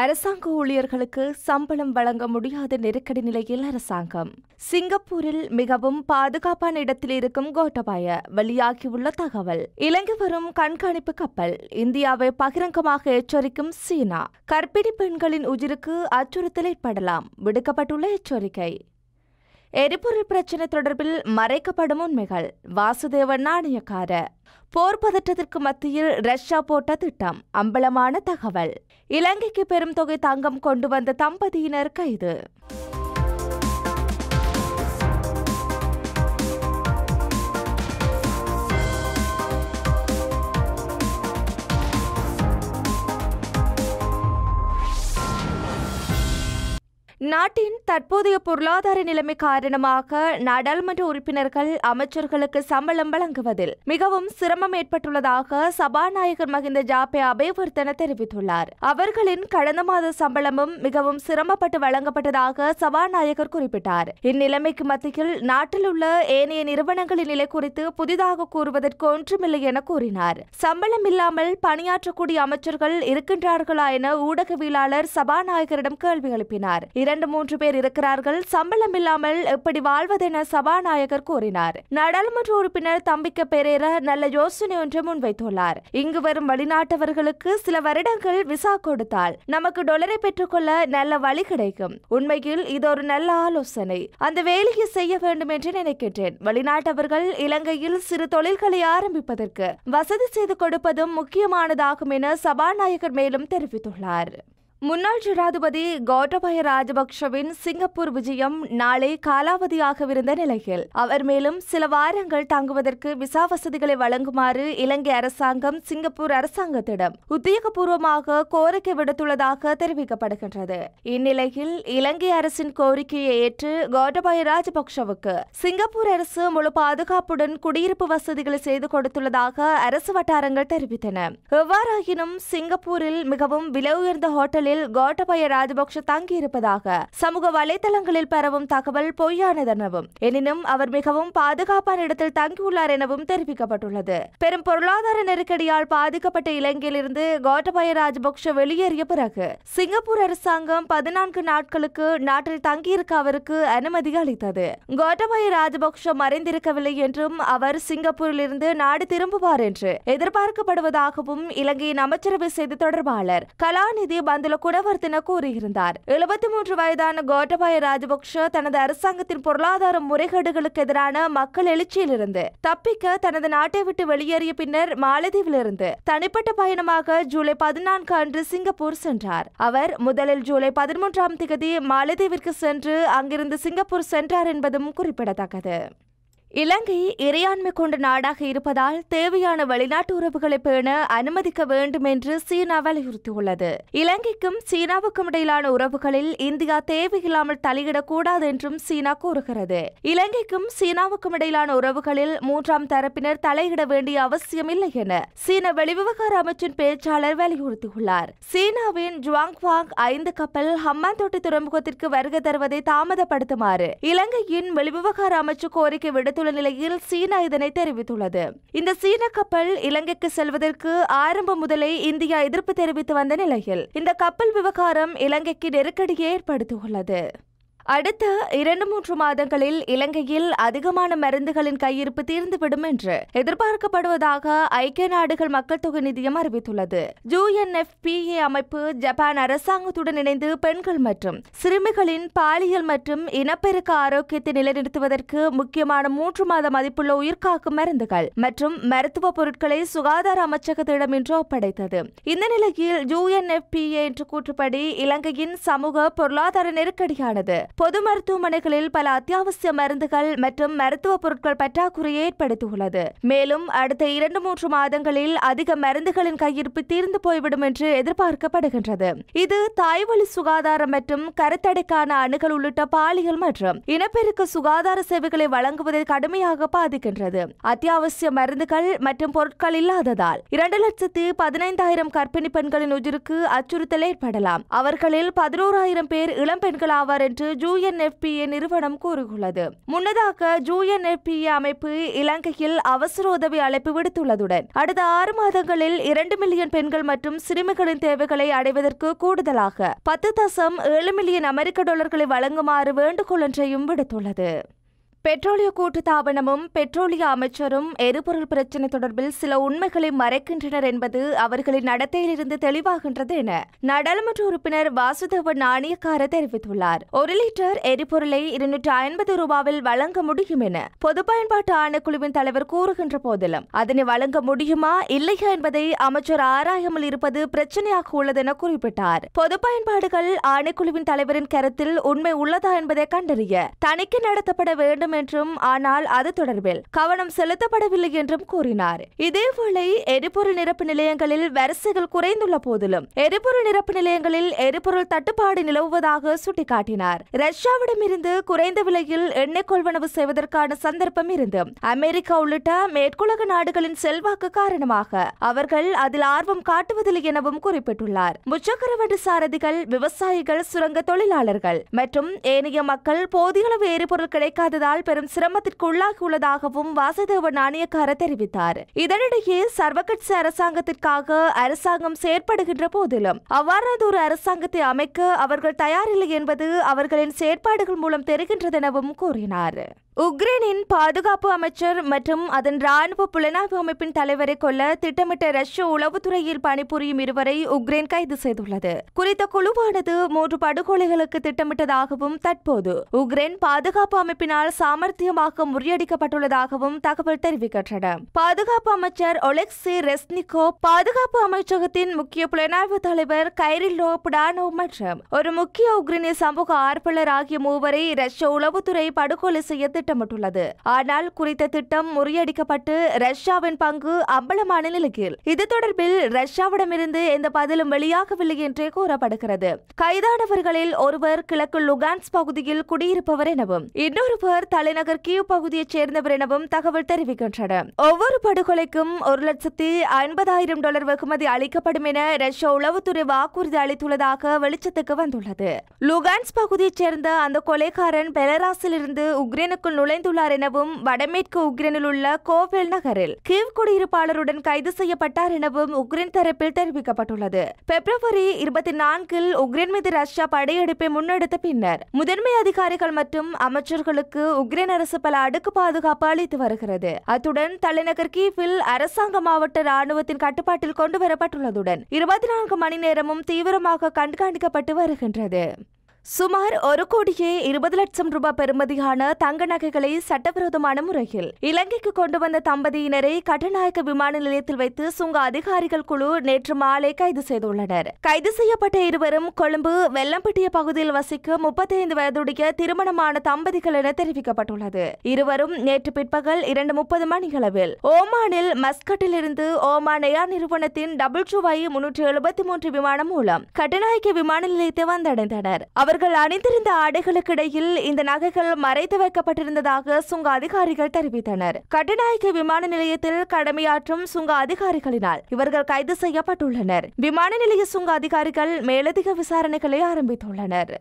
அரசாங்க ஊழியர்களுக்கு சம்பளம் வழங்க முடியாத நெருக்கடி நிலையில் அரசாங்கம் சிங்கப்பூரில் மிகவும் பாதுகாப்பான இடத்தில் இருக்கும் கோட்டபாய வெளியாகியுள்ள தகவல் இலங்கை வரும் கண்காணிப்பு கப்பல் இந்தியாவை பகிரங்கமாக எச்சரிக்கும் சீனா கர்ப்பிணி பெண்களின் உயிருக்கு அச்சுறுத்தல் ஏற்படலாம் விடுக்கப்பட்டுள்ள எச்சரிக்கை எரிபொருள் பிரச்சினை தொடர்பில் மறைக்கப்படும் உண்மைகள் வாசுதேவ நாணயக்கார போர் பதற்றத்திற்கு மத்தியில் ரஷ்யா போட்ட திட்டம் அம்பலமான தகவல் இலங்கைக்கு பெரும் தொகை தங்கம் கொண்டு வந்த தம்பதியினர் கைது நாட்டின் தற்போதைய பொருளாதார நிலைமை காரணமாக நாடாளுமன்ற உறுப்பினர்கள் அமைச்சர்களுக்கு சம்பளம் வழங்குவதில் மிகவும் சிரமம் ஏற்பட்டுள்ளதாக சபாநாயகர் மகிந்த ஜாபே அபேவர்த்தன தெரிவித்துள்ளார் அவர்களின் கடந்த மாத சம்பளமும் மிகவும் சிரமப்பட்டு வழங்கப்பட்டதாக சபாநாயகர் குறிப்பிட்டார் இந்நிலைமைக்கு மத்தியில் நாட்டில் உள்ள ஏனைய நிறுவனங்களின் நிலை குறித்து புதிதாக கூறுவதற்கு ஒன்றுமில்லை என கூறினார் சம்பளம் இல்லாமல் பணியாற்றக்கூடிய அமைச்சர்கள் இருக்கின்றார்களா என ஊடகவியலாளர் சபாநாயகரிடம் கேள்வி எழுப்பினார் இரண்டு மூன்று பேர் இருக்கிறார்கள் சம்பளம் இல்லாமல் எப்படி வாழ்வதென சபாநாயகர் கூறினார் நாடாளுமன்ற உறுப்பினர் தம்பிக்க பெரேரா நல்ல யோசனை ஒன்று முன்வைத்துள்ளார் இங்கு வரும் வெளிநாட்டவர்களுக்கு சில வருடங்கள் விசா கொடுத்தால் நமக்கு டொலரை பெற்றுக்கொள்ள நல்ல வழி கிடைக்கும் உண்மையில் இது ஒரு நல்ல ஆலோசனை அந்த வேலையை செய்ய வேண்டும் என்று நினைக்கின்றேன் வெளிநாட்டவர்கள் இலங்கையில் சிறு தொழில்களை ஆரம்பிப்பதற்கு வசதி செய்து கொடுப்பதும் முக்கியமானதாகும் என சபாநாயகர் மேலும் தெரிவித்துள்ளார் முன்னாள் ஜனாதிபதி கோட்டபய ராஜபக்ஷவின் சிங்கப்பூர் விஜயம் நாளை காலாவதியாகவிருந்த நிலையில் அவர் மேலும் சில வாரங்கள் தங்குவதற்கு விசா வசதிகளை வழங்குமாறு இலங்கை அரசாங்கம் சிங்கப்பூர் அரசாங்கத்திடம் உத்தியோகபூர்வமாக கோரிக்கை விடுத்துள்ளதாக தெரிவிக்கப்படுகின்றது இந்நிலையில் இலங்கை அரசின் கோரிக்கையை ஏற்று கோட்டபய ராஜபக்ஷவுக்கு சிங்கப்பூர் அரசு முழு பாதுகாப்புடன் குடியிருப்பு வசதிகளை செய்து கொடுத்துள்ளதாக அரசு வட்டாரங்கள் தெரிவித்தன எவ்வாறாயினும் சிங்கப்பூரில் மிகவும் விலை உயர்ந்த ஹோட்டலில் விடுதியில் கோட்டபய ராஜபக்ஷ தங்கியிருப்பதாக சமூக வலைதளங்களில் பரவும் தகவல் பொய்யானதெனவும் எனினும் அவர் மிகவும் பாதுகாப்பான இடத்தில் தங்கியுள்ளார் எனவும் தெரிவிக்கப்பட்டுள்ளது பெரும் பொருளாதார நெருக்கடியால் பாதிக்கப்பட்ட இலங்கையிலிருந்து கோட்டபய ராஜபக்ஷ வெளியேறிய பிறகு சிங்கப்பூர் அரசாங்கம் பதினான்கு நாட்களுக்கு நாட்டில் தங்கியிருக்க அவருக்கு அனுமதி அளித்தது கோட்டபய ராஜபக்ஷ மறைந்திருக்கவில்லை என்றும் அவர் சிங்கப்பூரிலிருந்து நாடு திரும்புவார் என்று எதிர்பார்க்கப்படுவதாகவும் இலங்கையின் அமைச்சரவை செய்தி தொடர்பாளர் கலாநிதி பந்துல கூட கூறியிருந்தார் எழுபத்தி மூன்று வயதான கோட்டபாய ராஜபக்ஷ தனது அரசாங்கத்தின் பொருளாதார முறைகேடுகளுக்கு எதிரான மக்கள் எழுச்சியிலிருந்து தப்பிக்க தனது நாட்டை விட்டு வெளியேறிய பின்னர் மாலத்தீவிலிருந்து தனிப்பட்ட பயணமாக ஜூலை பதினான்கு அன்று சிங்கப்பூர் சென்றார் அவர் முதலில் ஜூலை பதிமூன்றாம் திகதி மாலத்தீவிற்கு சென்று அங்கிருந்து சிங்கப்பூர் சென்றார் என்பதும் குறிப்பிடத்தக்கது இலங்கை இறையாண்மை கொண்ட நாடாக இருப்பதால் தேவையான வெளிநாட்டு உறவுகளை பேண அனுமதிக்க வேண்டும் என்று சீனா வலியுறுத்தியுள்ளது இலங்கைக்கும் சீனாவுக்கும் இடையிலான உறவுகளில் இந்தியா தேவையில்லாமல் தலையிடக்கூடாது என்றும் சீனா கூறுகிறது இலங்கைக்கும் சீனாவுக்கும் இடையிலான உறவுகளில் மூன்றாம் தரப்பினர் தலையிட வேண்டிய அவசியம் இல்லை என சீன வெளிவிவகார அமைச்சின் பேச்சாளர் வலியுறுத்தியுள்ளார் சீனாவின் ஜுவாங்வாங் ஐந்து கப்பல் ஹம்மாந்தோட்டி துறைமுகத்திற்கு வருகை தருவதை தாமதப்படுத்துமாறு இலங்கையின் வெளிவிவகார அமைச்சு கோரிக்கை விடுத்து கிடைத்துள்ள நிலையில் சீனா இதனை தெரிவித்துள்ளது இந்த சீன கப்பல் இலங்கைக்கு செல்வதற்கு ஆரம்பம் முதலே இந்தியா எதிர்ப்பு தெரிவித்து வந்த நிலையில் இந்த கப்பல் விவகாரம் இலங்கைக்கு நெருக்கடியை ஏற்படுத்தியுள்ளது அடுத்த இரண்டு மூன்று மாதங்களில் இலங்கையில் அதிகமான மருந்துகளின் கையிருப்பு தீர்ந்துவிடும் என்று எதிர்பார்க்கப்படுவதாக ஐக்கிய நாடுகள் மக்கள் தொகை நிதியம் அறிவித்துள்ளது ஜூஎன்எஃப்பிஏ அமைப்பு ஜப்பான் அரசாங்கத்துடன் இணைந்து பெண்கள் மற்றும் சிறுமிகளின் பாலியல் மற்றும் இனப்பெருக்க ஆரோக்கியத்தை நிலைநிறுத்துவதற்கு முக்கியமான மூன்று மாத மதிப்புள்ள உயிர்காக்கும் மருந்துகள் மற்றும் மருத்துவ பொருட்களை சுகாதார அமைச்சகத்திடம் இன்று ஒப்படைத்தது இந்த நிலையில் ஜூஎன்எஃபிஏ என்று கூற்றுப்படி இலங்கையின் சமூக பொருளாதார நெருக்கடியானது பொது மருத்துவமனைகளில் பல அத்தியாவசிய மருந்துகள் மற்றும் மருத்துவ பொருட்கள் பற்றாக்குறையை ஏற்படுத்தியுள்ளது மேலும் அடுத்த இரண்டு மூன்று மாதங்களில் அதிக மருந்துகளின் கையிருப்பு தீர்ந்து போய்விடும் என்று எதிர்பார்க்கப்படுகின்றது இது தாய்வழி சுகாதாரம் மற்றும் கருத்தடைக்கான அணுகல் உள்ளிட்ட பாலியல் மற்றும் இனப்பெருக்க சுகாதார சேவைகளை வழங்குவதை கடுமையாக பாதிக்கின்றது அத்தியாவசிய மருந்துகள் மற்றும் பொருட்கள் இல்லாததால் இரண்டு லட்சத்து பதினைந்தாயிரம் கர்ப்பிணி பெண்களின் உயிருக்கு அச்சுறுத்தல் ஏற்படலாம் அவர்களில் பதினோராயிரம் பேர் இளம்பெண்கள் ஆவார் என்று ஜூஎன்எஃபிஏ நிறுவனம் கூறுகிறது முன்னதாக ஜூஎன்எஃபிஏ அமைப்பு இலங்கையில் அவசர உதவி அழைப்பு விடுத்துள்ளதுடன் அடுத்த ஆறு மாதங்களில் இரண்டு மில்லியன் பெண்கள் மற்றும் சிறுமிகளின் தேவைகளை அடைவதற்கு கூடுதலாக பத்து தசம் ஏழு மில்லியன் அமெரிக்க டாலர்களை வழங்குமாறு வேண்டுகோள் ஒன்றையும் விடுத்துள்ளது பெட்ரோலிய கூட்டுத்தாபனமும் பெட்ரோலிய அமைச்சரும் எரிபொருள் பிரச்சினை தொடர்பில் சில உண்மைகளை மறைக்கின்றனர் என்பது அவர்களின் நடத்தையிலிருந்து தெளிவாகின்றது என நாடாளுமன்ற உறுப்பினர் வாசுதேவ நாணயக்கார தெரிவித்துள்ளார் ஒரு லிட்டர் எரிபொருளை இருநூற்றி ஐம்பது ரூபாவில் வழங்க முடியும் என பொது பயன்பாட்டு ஆணைக்குழுவின் தலைவர் கூறுகின்ற போதிலும் அதனை வழங்க முடியுமா இல்லையா என்பதை அமைச்சர் ஆராயாமல் இருப்பது பிரச்சனையாக உள்ளது என குறிப்பிட்டார் பொது பயன்பாடுகள் ஆணைக்குழுவின் தலைவரின் கருத்தில் உண்மை உள்ளதா என்பதை கண்டறிய தணிக்கை நடத்தப்பட வேண்டும் என்றும் ஆனால் அது தொடர்பில் கவனம் செலுத்தப்படவில்லை என்றும் கூறினார் இதேவேளை எரிபொருள் நிரப்பு நிலையங்களில் வரிசைகள் குறைந்துள்ள போதிலும் எரிபொருள் நிரப்பு நிலையங்களில் எரிபொருள் தட்டுப்பாடு நிலவுவதாக சுட்டிக்காட்டினார் ரஷ்யாவிடமிருந்து குறைந்த விலையில் எண்ணெய் கொள்வனவு செய்வதற்கான சந்தர்ப்பம் இருந்து அமெரிக்கா உள்ளிட்ட மேற்குலக நாடுகளின் செல்வாக்கு காரணமாக அவர்கள் அதில் ஆர்வம் காட்டுவதில்லை எனவும் குறிப்பிட்டுள்ளார் முச்சக்கரவண்டி சாரதிகள் விவசாயிகள் சுரங்க தொழிலாளர்கள் மற்றும் ஏனைய மக்கள் போதிய அளவு எரிபொருள் கிடைக்காததால் பெரும் சிரமத்திற்கு உள்ளதாகவும் வாசுதேவ நாணயக்கார தெரிவித்தார் இதனிடையே சர்வகட்சி அரசாங்கத்திற்காக அரசாங்கம் செயற்படுகின்ற போதிலும் அவ்வாறான ஒரு அரசாங்கத்தை அமைக்க அவர்கள் தயாரில்லை என்பது அவர்களின் செயற்பாடுகள் மூலம் எனவும் கூறினார் உக்ரைனின் பாதுகாப்பு அமைச்சர் மற்றும் அதன் ராணுவ புலனாய்வு அமைப்பின் தலைவரை கொல்ல திட்டமிட்ட ரஷ்ய உளவுத்துறையில் பணிபுரியும் இருவரை உக்ரைன் கைது செய்துள்ளது குறித்த குழுவானது மூன்று படுகொலைகளுக்கு திட்டமிட்டதாகவும் தற்போது உக்ரைன் பாதுகாப்பு அமைப்பினால் சாமர்த்தியமாக முறியடிக்கப்பட்டுள்ளதாகவும் தகவல் தெரிவிக்கின்றன பாதுகாப்பு அமைச்சர் ஒலெக்சி ரெஸ்னிகோ பாதுகாப்பு அமைச்சகத்தின் முக்கிய புலனாய்வு தலைவர் கைரிலோ பிடானோ மற்றும் ஒரு முக்கிய உக்ரினி சமூக ஆர்வலர் ஆகிய மூவரை ரஷ்ய உளவுத்துறை படுகொலை செய்ய திட்டமிட்டுள்ளது ஆனால் குறித்த திட்டம் முறியடிக்கப்பட்டு ரஷ்யாவின் பங்கு அம்பலமான நிலையில் இது தொடர்பில் ரஷ்யாவிடமிருந்து எந்த பதிலும் வெளியாகவில்லை என்றே கூறப்படுகிறது கைதானவர்களில் ஒருவர் கிழக்கு லுகான்ஸ் பகுதியில் குடியிருப்பவர் எனவும் இன்னொருவர் தலைநகர் கியூ பகுதியைச் சேர்ந்தவர் எனவும் தகவல் தெரிவிக்கின்றன ஒவ்வொரு படுகொலைக்கும் ஒரு லட்சத்தி ஐம்பதாயிரம் டாலர் வெகுமதி அளிக்கப்படும் என ரஷ்ய உளவுத்துறை வாக்குறுதி அளித்துள்ளதாக வெளிச்சத்துக்கு வந்துள்ளது லுகான்ஸ் பகுதியைச் சேர்ந்த அந்த கொலைக்காரன் பெலராஸிலிருந்து உக்ரைனுக்குள் நுழைந்துள்ளார் எனவும் வடமேற்கு உக்ரைனில் உள்ள கோவில் நகரில் கீவ் குடியிருப்பாளருடன் கைது செய்யப்பட்டார் எனவும் உக்ரைன் தரப்பில் தெரிவிக்கப்பட்டுள்ளது பிப்ரவரி இருபத்தி நான்கில் உக்ரைன் மீது ரஷ்யா படையெடுப்பை முன்னெடுத்த பின்னர் முதன்மை அதிகாரிகள் மற்றும் அமைச்சர்களுக்கு உக்ரைன் அரசு பல அடுக்கு பாதுகாப்பு அளித்து வருகிறது அத்துடன் தலைநகர் கீவில் அரசாங்க மாவட்ட ராணுவத்தின் கட்டுப்பாட்டில் கொண்டு வரப்பட்டுள்ளதுடன் இருபத்தி நான்கு மணி நேரமும் தீவிரமாக கண்காணிக்கப்பட்டு வருகின்றது சுமார் ஒரு கோடியே இருபது லட்சம் ரூபாய் பெறுமதியான தங்க நகைகளை சட்டவிரோதமான முறையில் இலங்கைக்கு கொண்டு வந்த தம்பதியினரை கட்டநாயக்க விமான நிலையத்தில் வைத்து சுங்க அதிகாரிகள் குழு நேற்று மாலை கைது செய்துள்ளனர் கைது செய்யப்பட்ட இருவரும் கொழும்பு வெள்ளம்பட்டிய பகுதியில் வசிக்கும் முப்பத்தைந்து வயதுடைய திருமணமான தம்பதிகள் என தெரிவிக்கப்பட்டுள்ளது இருவரும் நேற்று பிற்பகல் இரண்டு முப்பது மணிகளவில் ஓமானில் மஸ்கட்டில் இருந்து ஓமான் ஏர் நிறுவனத்தின் டபுள் டூ வை முன்னூற்றி எழுபத்தி மூன்று விமானம் மூலம் கட்டநாயக்க விமான நிலையத்தை வந்தடைந்தனர் அவர் அவர்கள் அணிந்திருந்த ஆடைகளுக்கிடையில் இந்த நகைகள் மறைத்து வைக்கப்பட்டிருந்ததாக சுங்க அதிகாரிகள் தெரிவித்தனர் கட்டுநாயக்க விமான நிலையத்தில் கடமையாற்றும் சுங்க அதிகாரிகளினால் இவர்கள் கைது செய்யப்பட்டுள்ளனர் விமான நிலைய சுங்க அதிகாரிகள் மேலதிக விசாரணைகளை ஆரம்பித்துள்ளனர்